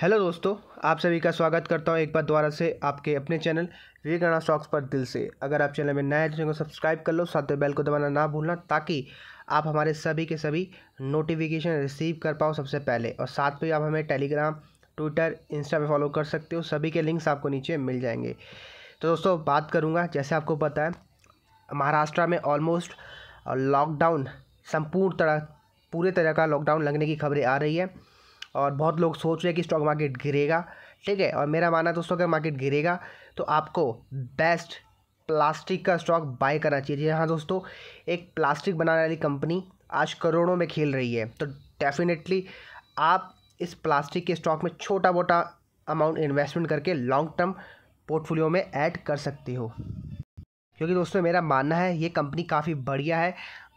hello दोस्तों आप सभी का स्वागत करता हूं एक बार दोबारा से आपके अपने चैनल विवेकाना स्टॉक्स पर दिल से अगर आप चैनल में नए हैं तो चैनल को सब्सक्राइब कर लो साथ में बेल को दबाना ना भूलना ताकि आप हमारे सभी के सभी नोटिफिकेशन रिसीव कर पाओ सबसे पहले और साथ में आप हमें टेलीग्राम ट्विटर इंस्टा पर फॉलो कर सकते हो सभी के लिंक्स आपको नीचे मिल जाएंगे तो दोस्तों बात करूँगा जैसे आपको पता है महाराष्ट्र में ऑलमोस्ट लॉकडाउन संपूर्ण तरह पूरे तरह का लॉकडाउन लगने की खबरें आ रही है और बहुत लोग सोच रहे हैं कि स्टॉक मार्केट गिरेगा ठीक है और मेरा मानना है दोस्तों अगर मार्केट गिरेगा तो आपको बेस्ट प्लास्टिक का स्टॉक बाय करना चाहिए हाँ दोस्तों एक प्लास्टिक बनाने वाली कंपनी आज करोड़ों में खेल रही है तो डेफिनेटली आप इस प्लास्टिक के स्टॉक में छोटा मोटा अमाउंट इन्वेस्टमेंट करके लॉन्ग टर्म पोर्टफोलियो में ऐड कर सकते हो क्योंकि दोस्तों मेरा मानना है ये कंपनी काफ़ी बढ़िया है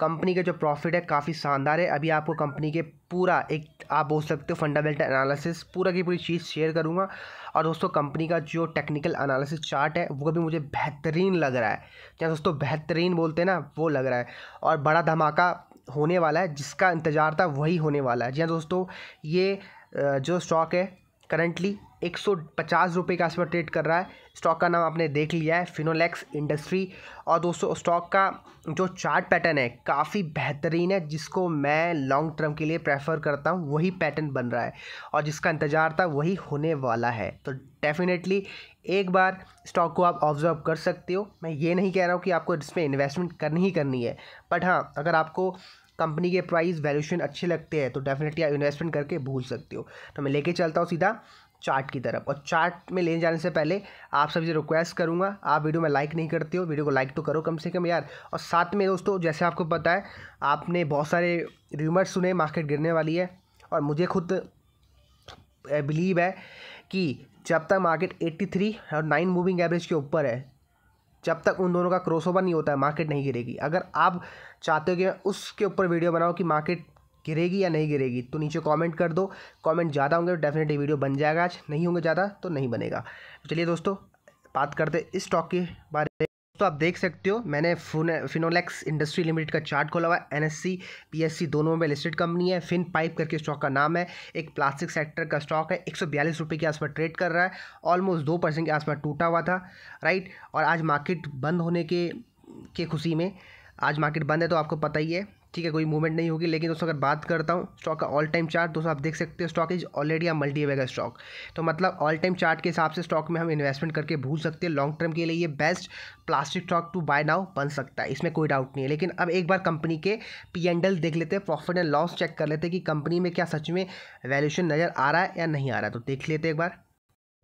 कंपनी का जो प्रॉफिट है काफ़ी शानदार है अभी आपको कंपनी के पूरा एक आप बोल सकते हो फंडामेंटल एनालिसिस पूरा की पूरी चीज़ शेयर करूँगा और दोस्तों कंपनी का जो टेक्निकल एनालिसिस चार्ट है वो भी मुझे बेहतरीन लग रहा है क्या दोस्तों बेहतरीन बोलते हैं ना वो लग रहा है और बड़ा धमाका होने वाला है जिसका इंतज़ार था वही होने वाला है जी हाँ दोस्तों ये जो स्टॉक है करंटली एक सौ पचास रुपये के आसपास ट्रेड कर रहा है स्टॉक का नाम आपने देख लिया है फिनोलेक्स इंडस्ट्री और दोस्तों स्टॉक का जो चार्ट पैटर्न है काफ़ी बेहतरीन है जिसको मैं लॉन्ग टर्म के लिए प्रेफर करता हूँ वही पैटर्न बन रहा है और जिसका इंतज़ार था वही होने वाला है तो डेफिनेटली एक बार स्टॉक को आप ऑब्जर्व कर सकते हो मैं ये नहीं कह रहा हूँ कि आपको इसमें इन्वेस्टमेंट करनी ही करनी है बट हाँ अगर आपको कंपनी के प्राइस वैल्यूशन अच्छे लगते हैं तो डेफिनेटली आप इन्वेस्टमेंट करके भूल सकते हो तो मैं लेके चलता हूँ सीधा चार्ट की तरफ और चार्ट में ले जाने से पहले आप सबसे रिक्वेस्ट करूँगा आप वीडियो में लाइक नहीं करते हो वीडियो को लाइक तो करो कम से कम यार और साथ में दोस्तों जैसे आपको पता है आपने बहुत सारे र्यूमर्स सुने मार्केट गिरने वाली है और मुझे खुद बिलीव है कि जब तक मार्केट 83 और 9 मूविंग एवरेज के ऊपर है जब तक उन दोनों का क्रॉसओवर नहीं होता है मार्केट नहीं गिरेगी अगर आप चाहते हो कि मैं उसके ऊपर वीडियो बनाओ कि मार्केट गिरेगी या नहीं गिरेगी तो नीचे कमेंट कर दो कमेंट ज़्यादा होंगे तो डेफिनेटली वीडियो बन जाएगा आज नहीं होंगे ज़्यादा तो नहीं बनेगा तो चलिए दोस्तों बात करते इस स्टॉक के बारे में तो आप देख सकते हो मैंने फिनोलेक्स इंडस्ट्री लिमिटेड का चार्ट खोला हुआ है एनएससी पीएससी दोनों में लिस्टेड कंपनी है फिन पाइप करके स्टॉक का नाम है एक प्लास्टिक सेक्टर का स्टॉक है एक सौ बयालीस रुपये के आसपास ट्रेड कर रहा है ऑलमोस्ट दो परसेंट के आसपास टूटा हुआ था राइट और आज मार्केट बंद होने के के खुशी में आज मार्केट बंद है तो आपको पता ही है ठीक है कोई मूवमेंट नहीं होगी लेकिन दोस्तों अगर बात करता हूँ स्टॉक का ऑल टाइम चार्ट दोस्तों आप देख सकते हो stock is already a multi वेगा स्टॉक तो मतलब ऑल टाइम चार्ट के हिसाब से स्टॉक में हम इन्वेस्टमेंट करके भूल सकते हैं लॉन्ग टर्म के लिए ये best plastic stock to buy now बन सकता है इसमें कोई डाउट नहीं है लेकिन अब एक बार कंपनी के पी एंडल देख लेते हैं प्रॉफिट एंड लॉस चेक कर लेते हैं कि कंपनी में क्या सच में वैल्यूशन नज़र आ रहा है या नहीं आ रहा है तो देख लेते एक बार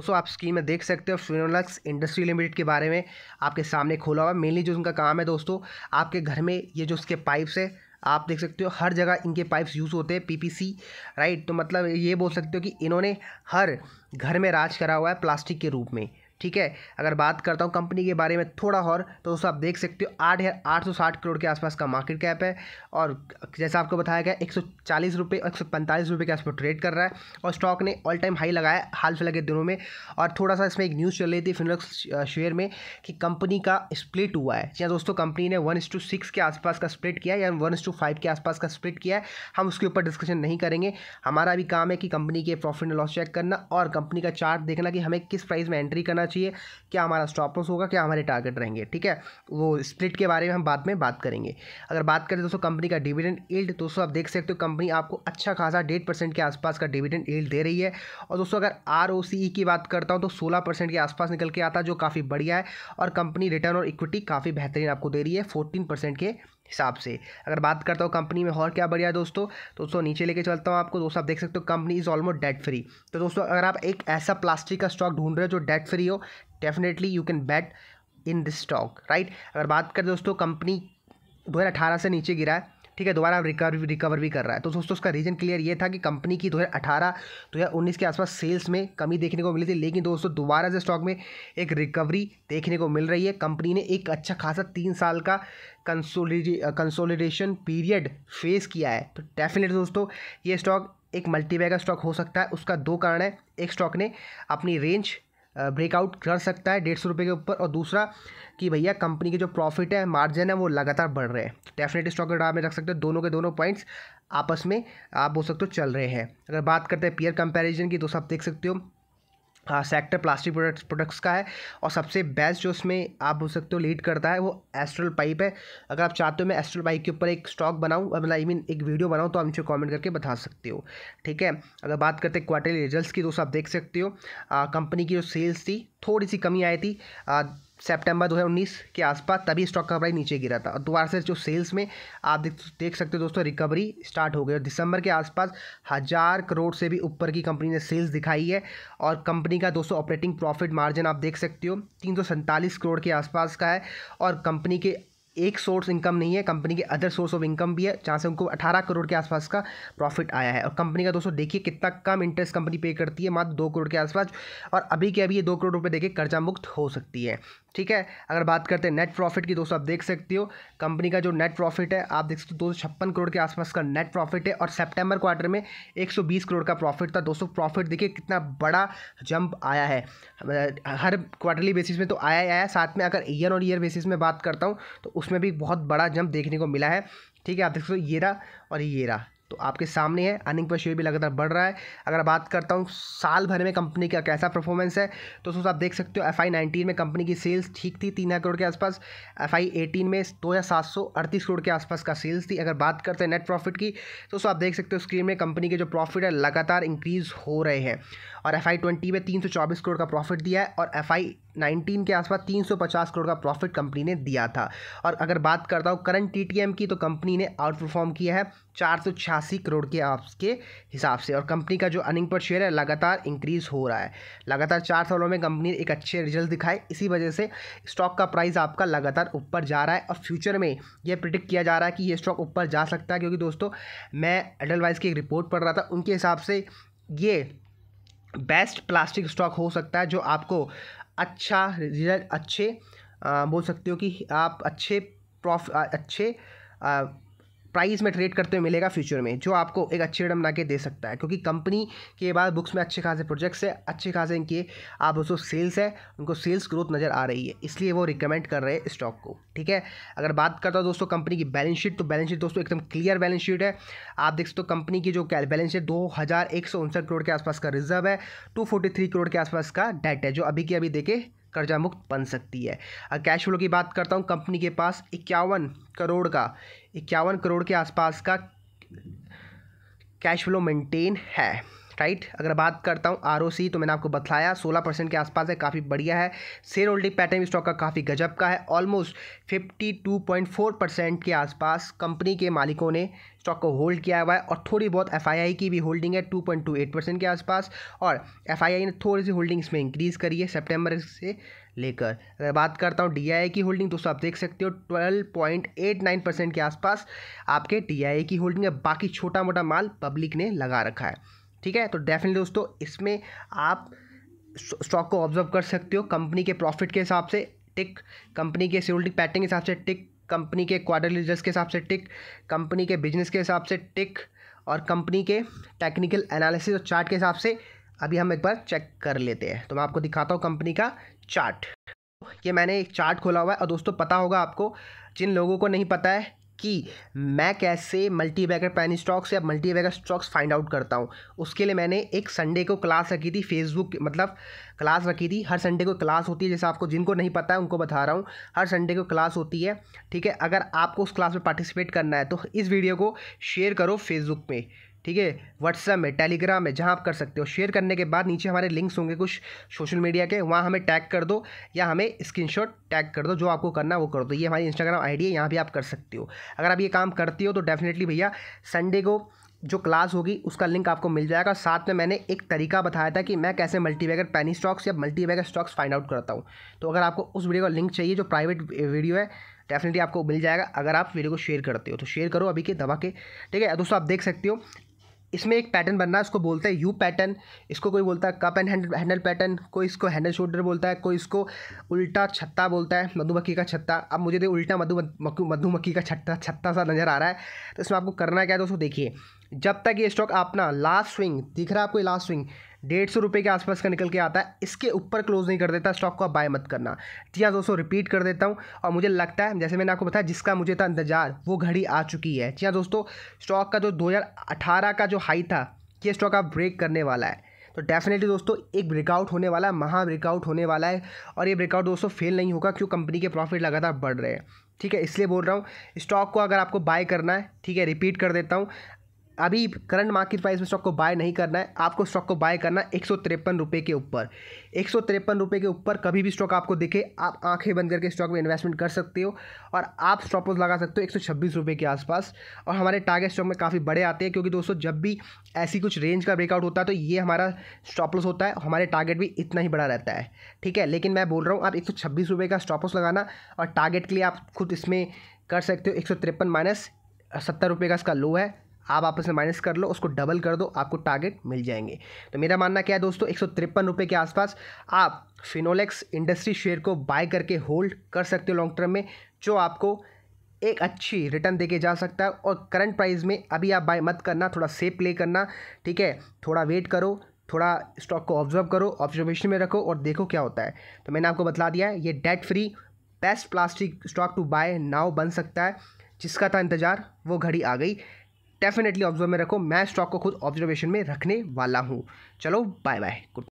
दोस्तों आप स्क्रीन में देख सकते हो फिनोलक्स इंडस्ट्री लिमिटेड के बारे में आपके सामने खोला हुआ मेनली जो उनका काम है दोस्तों आपके घर में ये जो उसके पाइप्स है आप देख सकते हो हर जगह इनके पाइप्स यूज़ होते हैं पीपीसी राइट तो मतलब ये बोल सकते हो कि इन्होंने हर घर में राज करा हुआ है प्लास्टिक के रूप में ठीक है अगर बात करता हूँ कंपनी के बारे में थोड़ा और तो दोस्तों आप देख सकते हो आठ हज़ार आठ सौ साठ करोड़ के आसपास का मार्केट कैप है और जैसा आपको बताया गया एक सौ चालीस रुपये एक सौ पैंतालीस रुपये के आसपास ट्रेड कर रहा है और स्टॉक ने ऑल टाइम हाई लगाया हाल फिलहाल के दिनों में और थोड़ा सा इसमें एक न्यूज़ चल रही थी फिनोक्स शेयर में कि कंपनी का स्प्लिट हुआ है या हाँ दोस्तों कंपनी ने वन टू सिक्स के आसपास का स्प्लिट किया या वन टू फाइव के आसपास का स्प्लिट किया है हम उसके ऊपर डिस्कशन नहीं करेंगे हमारा भी काम है कि कंपनी के प्रॉफिट एंड लॉस चेक करना और कंपनी का चार्ट देखना कि हमें किस प्राइस में एंट्री करना करना चाहिए क्या हमारा स्टॉप लॉस होगा क्या हमारे टारगेट रहेंगे ठीक है वो स्प्लिट के बारे में हम बाद में बात करेंगे अगर बात करें दोस्तों कंपनी का डिविडेंड ईल्ड दोस्तों आप देख सकते हो कंपनी आपको अच्छा खासा डेढ़ परसेंट के आसपास का डिविडेंड ईल्ड दे रही है और दोस्तों अगर आर e की बात करता हूँ तो सोलह परसेंट के आसपास निकल के आता जो काफ़ी बढ़िया है और कंपनी रिटर्न और इक्विटी काफ़ी बेहतरीन आपको दे रही है फोर्टीन परसेंट के हिसाब से अगर बात करता हूँ कंपनी में और क्या बढ़िया दोस्तों तो दोस्तों नीचे लेके चलता हूँ आपको दोस्तों आप देख सकते हो company is almost debt free तो दोस्तों अगर आप एक ऐसा प्लास्टिक का स्टॉक ढूंढ रहे हो जो डेट फ्री हो definitely you can bet in this stock right अगर बात करें दोस्तों कंपनी दो से नीचे गिरा है ठीक है दोबारा रिकवर रिकवर भी कर रहा है तो दोस्तों उसका रीज़न क्लियर ये था कि कंपनी की दो हज़ार अठारह दो हज़ार उन्नीस के आसपास सेल्स में कमी देखने को मिली थी लेकिन दोस्तों दोबारा से स्टॉक में एक रिकवरी देखने को मिल रही है कंपनी ने एक अच्छा खासा तीन साल का कंसोलिडे कंसोलिडेशन पीरियड फेस किया है तो डेफिनेटली दोस्तों ये स्टॉक एक मल्टीबैगर स्टॉक हो सकता है उसका दो कारण है एक स्टॉक ने अपनी रेंज ब्रेकआउट कर सकता है डेढ़ सौ रुपये के ऊपर और दूसरा कि भैया कंपनी के जो प्रॉफिट है मार्जिन है वो लगातार बढ़ रहे हैं डेफिनेटली स्टॉक राह में रख सकते हो दोनों के दोनों पॉइंट्स आपस में आप बोल सकते हो चल रहे हैं अगर बात करते हैं पीयर कंपैरिजन की तो सब देख सकते हो सेक्टर प्लास्टिक प्रोडक्ट्स प्रोडक्ट्स का है और सबसे बेस्ट जो उसमें आप बोल सकते हो लीड करता है वो एस्ट्रल पाइप है अगर आप चाहते हो मैं एस्ट्रल पाइप के ऊपर एक स्टॉक बनाऊँ मतलब आई मीन एक वीडियो बनाऊँ तो आप मुझे कमेंट करके बता सकते हो ठीक है अगर बात करते हैं क्वार्टरली रिजल्ट की तो आप देख सकते हो कंपनी की जो सेल्स थी थोड़ी सी कमी आई थी आ, सेप्टेम्बर 2019 के आसपास तभी स्टॉक का प्राइस नीचे गिरा था और दोबारा से जो सेल्स में आप देख देख सकते हो दोस्तों रिकवरी स्टार्ट हो गई और दिसंबर के आसपास हज़ार करोड़ से भी ऊपर की कंपनी ने सेल्स दिखाई है और कंपनी का दोस्तों ऑपरेटिंग प्रॉफिट मार्जिन आप देख सकते हो तीन करोड़ के आसपास का है और कंपनी के एक सोर्स इनकम नहीं है कंपनी के अदर सोर्स ऑफ इनकम भी है जहाँ से उनको 18 करोड़ के आसपास का प्रॉफिट आया है और कंपनी का दोस्तों देखिए कितना कम इंटरेस्ट कंपनी पे करती है मात्र दो करोड़ के आसपास और अभी के अभी ये दो करोड़ रुपये देखिए कर्जा मुक्त हो सकती है ठीक है अगर बात करते हैं नेट प्रॉफिट की दोस्तों आप देख सकते हो कंपनी का जो नेट प्रॉफिट है आप देख सकते हो दो करोड़ के आसपास का नेट प्रॉफिट है और सेप्टेम्बर क्वार्टर में एक करोड़ का प्रॉफिट था दोस्तों प्रॉफिट देखिए कितना बड़ा जंप आया है हर क्वार्टरली बेसिस में तो आया ही आया साथ में अगर ईयर और ईयर बेसिस में बात करता हूँ तो उस उसमें में भी बहुत बड़ा जंप देखने को मिला है ठीक है आप देख सकते हो ये रहा और ये रहा तो आपके सामने है अर्निंग पर शेयर भी लगातार बढ़ रहा है अगर बात करता हूँ साल भर में कंपनी का कैसा परफॉर्मेंस है तो सोच आप देख सकते हो एफ आई नाइनटीन में कंपनी की सेल्स ठीक थी तीन हज़ार करोड़ के आसपास एफ आई एटीन में दो हज़ार सात सौ अड़तीस करोड़ के आसपास का सेल्स थी अगर बात करते हैं नेट प्रॉफिट की तो सो आप देख सकते हो स्क्रीन में कंपनी के जो प्रॉफिट है लगातार इंक्रीज़ हो रहे हैं और एफ आई ट्वेंटी में तीन सौ चौबीस करोड़ का प्रॉफिट दिया है और एफ आई नाइनटीन के आसपास तीन सौ पचास करोड़ का प्रॉफिट कंपनी ने दिया था और अगर बात करता हूँ करंट टी टी एम की तो कंपनी ने आउट परफॉर्म किया है चार सौ छियासी करोड़ के आपके हिसाब से और कंपनी का जो अर्निंग पर शेयर है लगातार इंक्रीज़ हो रहा है लगातार चार सालों में कंपनी ने एक अच्छे रिजल्ट दिखाए इसी वजह से स्टॉक का प्राइस आपका लगातार ऊपर जा रहा है और फ्यूचर में ये प्रिडिक्ट किया जा रहा है कि ये स्टॉक ऊपर जा सकता है क्योंकि दोस्तों मैं एडलवाइज की एक रिपोर्ट पढ़ रहा था उनके हिसाब से ये बेस्ट प्लास्टिक स्टॉक हो सकता है जो आपको अच्छा रिजल्ट अच्छे आ, बोल सकते हो कि आप अच्छे प्रॉफ अच्छे आ, प्राइस में ट्रेड करते हुए मिलेगा फ्यूचर में जो आपको एक अच्छे रकम बना के दे सकता है क्योंकि कंपनी के बाद बुक्स में अच्छे खासे प्रोजेक्ट्स है अच्छे खासे इनके आप उसको सेल्स है उनको सेल्स ग्रोथ नज़र आ रही है इसलिए वो रिकमेंड कर रहे हैं स्टॉक को ठीक है अगर बात करता हूँ दोस्तों कंपनी की बैलेंस शीट तो बैलेंस शीट दोस्तों एकदम क्लियर बैलेंस शीट है आप देख सकते हो कंपनी की जो बैलेंस शीट दो करोड़ के आसपास का रिजर्व है टू करोड़ के आसपास का डेट है जो अभी के अभी देखे कर्जा मुक्त बन सकती है अगर कैश फ्लो की बात करता हूँ कंपनी के पास इक्यावन करोड़ का इक्यावन करोड़ के आसपास का कैश फ्लो मेंटेन है राइट अगर बात करता हूँ आर तो मैंने आपको बताया सोलह परसेंट के आसपास है काफ़ी बढ़िया है शेयर होल्डिंग पैटर्न स्टॉक का काफ़ी गजब का है almost fifty two point four percent के आसपास कंपनी के मालिकों ने स्टॉक को होल्ड किया हुआ है और थोड़ी बहुत एफ की भी होल्डिंग है two point two eight percent के आसपास और एफ ने थोड़ी सी होल्डिंग इसमें इंक्रीज़ करी है सेप्टेम्बर से लेकर अगर बात करता हूँ डी की होल्डिंग दोस्तों आप देख सकते हो twelve point eight nine percent के आसपास आपके डी की होल्डिंग है बाकी छोटा मोटा माल पब्लिक ने लगा रखा है ठीक है तो डेफिनेटली दोस्तों इसमें आप स्टॉक को ऑब्जर्व कर सकते हो कंपनी के प्रॉफिट के हिसाब से टिक कंपनी के सिक्योरिटी पैटर्न के हिसाब से टिक कंपनी के क्वार्टरली रिजल्ट के हिसाब से टिक कंपनी के बिजनेस के हिसाब से टिक और कंपनी के टेक्निकल एनालिसिस और चार्ट के हिसाब से अभी हम एक बार चेक कर लेते हैं तो मैं आपको दिखाता हूँ कंपनी का चार्ट ये मैंने एक चार्ट खोला हुआ है और दोस्तों पता होगा आपको जिन लोगों को नहीं पता है कि मैं कैसे मल्टी बैगर पैन स्टॉक्स या multi bagger stocks find out करता हूँ उसके लिए मैंने एक संडे को क्लास रखी थी फेसबुक मतलब क्लास रखी थी हर संडे को क्लास होती है जैसे आपको जिनको नहीं पता है उनको बता रहा हूँ हर संडे को क्लास होती है ठीक है अगर आपको उस क्लास में पार्टिसिपेट करना है तो इस वीडियो को शेयर करो फेसबुक में ठीक है व्हाट्सएप में टेलीग्राम में जहाँ आप कर सकते हो शेयर करने के बाद नीचे हमारे लिंक्स होंगे कुछ सोशल मीडिया के वहाँ हमें टैग कर दो या हमें स्क्रीनशॉट टैग कर दो जो आपको करना है वो कर दो ये हमारी इंस्टाग्राम आईडी है यहाँ भी आप कर सकते हो अगर आप ये काम करती हो तो डेफिनेटली भैया संडे को जो क्लास होगी उसका लिंक आपको मिल जाएगा साथ में मैंने एक तरीका बताया था कि मैं कैसे मल्टीबैगर पैनी स्टॉक्स या मल्टीबैगर स्टॉक्स फाइंड आउट करता हूँ तो अगर आपको उस वीडियो का लिंक चाहिए जो प्राइवेट वीडियो है डेफिनेटली आपको मिल जाएगा अगर आप वीडियो को शेयर करते हो तो शेयर करो अभी के दवा के ठीक है दोस्तों आप देख सकते हो इसमें एक पैटर्न बनना है उसको बोलते हैं यू पैटर्न इसको कोई बोलता है कप एंड हैंडल पैटर्न कोई इसको हैंडल शोल्डर बोलता है कोई इसको उल्टा छत्ता बोलता है मधुमक्खी का छत्ता अब मुझे तो उल्टा मधु मधुमक्खी का छत्ता छत्ता सा नज़र आ रहा है तो इसमें आपको करना क्या है दोस्तों देखिए जब तक ये स्टॉक अपना लास्ट स्विंग दिख रहा है आपको लास्ट स्विंग डेढ़ सौ रुपये के आसपास का निकल के आता है इसके ऊपर क्लोज नहीं कर देता स्टॉक को आप बाय मत करना जी हाँ दोस्तों रिपीट कर देता हूँ और मुझे लगता है जैसे मैंने आपको बताया जिसका मुझे था इंतजार वो घड़ी आ चुकी है जी हाँ दोस्तों स्टॉक का जो दो का जो हाई था ये स्टॉक आप ब्रेक करने वाला है तो डेफिनेटली दोस्तों एक ब्रेकआउट होने वाला है महा ब्रेकआउट होने वाला है और ये ब्रेकआउट दोस्तों फेल नहीं होगा क्यों कंपनी के प्रॉफिट लगातार बढ़ रहे हैं ठीक है इसलिए बोल रहा हूँ स्टॉक को अगर आपको बाय करना है ठीक है रिपीट कर देता हूँ अभी करंट मार्केट प्राइस में स्टॉक को बाय नहीं करना है आपको स्टॉक को बाय करना है एक सौ तिरपन रुपये के ऊपर एक सौ तिरपन रुपये के ऊपर कभी भी स्टॉक आपको दिखे आप आंखें बंद करके स्टॉक में इन्वेस्टमेंट कर सकते हो और आप स्टॉप लॉस लगा सकते हो एक सौ छब्बीस रुपये के आसपास और हमारे टारगेट स्टॉक में काफ़ी बड़े आते हैं क्योंकि दोस्तों जब भी ऐसी कुछ रेंज का ब्रेकआउट होता है तो ये हमारा स्टॉप लॉस होता है हमारे टारगेट भी इतना ही बड़ा रहता है ठीक है लेकिन मैं बोल रहा हूँ आप एक सौ छब्बीस रुपये का स्टॉप लॉस लगाना और टारगेट के लिए आप खुद इसमें कर सकते हो एक सौ तिरपन माइनस सत्तर रुपये का इसका लो है आप आपस में माइनस कर लो उसको डबल कर दो आपको टारगेट मिल जाएंगे तो मेरा मानना क्या है दोस्तों एक सौ के आसपास आप फिनोलेक्स इंडस्ट्री शेयर को बाय करके होल्ड कर सकते हो लॉन्ग टर्म में जो आपको एक अच्छी रिटर्न देके जा सकता है और करंट प्राइस में अभी आप बाय मत करना थोड़ा सेफ प्ले करना ठीक है थोड़ा वेट करो थोड़ा स्टॉक को ऑब्जर्व करो ऑब्जर्वेशन में रखो और देखो क्या होता है तो मैंने आपको बता दिया है ये debt free best plastic stock to buy now बन सकता है जिसका था इंतज़ार वो घड़ी आ गई डेफिनेटली ऑब्जर्व में रखो मैं स्टॉक को खुद ऑब्जर्वेशन में रखने वाला हूँ चलो बाय बाय गुड